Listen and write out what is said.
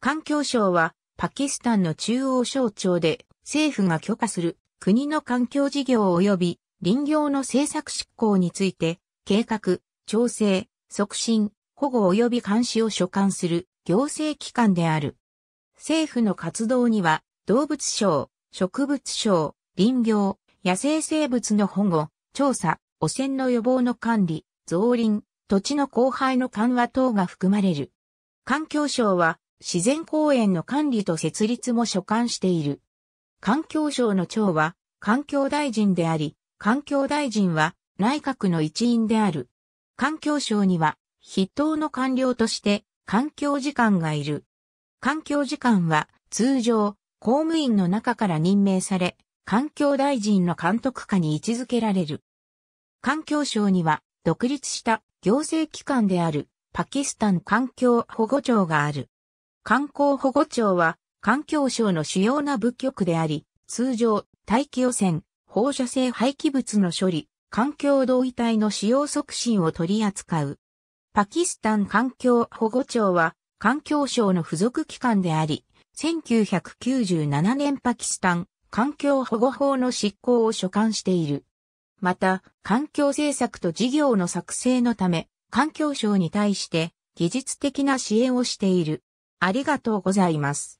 環境省はパキスタンの中央省庁で政府が許可する国の環境事業及び林業の政策執行について計画、調整、促進、保護及び監視を所管する行政機関である。政府の活動には動物省、植物省、林業、野生生物の保護、調査、汚染の予防の管理、増林、土地の荒廃の緩和等が含まれる。環境省は自然公園の管理と設立も所管している。環境省の長は、環境大臣であり、環境大臣は内閣の一員である。環境省には、筆頭の官僚として、環境次官がいる。環境次官は、通常、公務員の中から任命され、環境大臣の監督下に位置づけられる。環境省には、独立した行政機関である、パキスタン環境保護庁がある。観光保護庁は、環境省の主要な部局であり、通常、大気汚染、放射性廃棄物の処理、環境同位体の使用促進を取り扱う。パキスタン環境保護庁は、環境省の付属機関であり、1997年パキスタン環境保護法の執行を所管している。また、環境政策と事業の作成のため、環境省に対して技術的な支援をしている。ありがとうございます。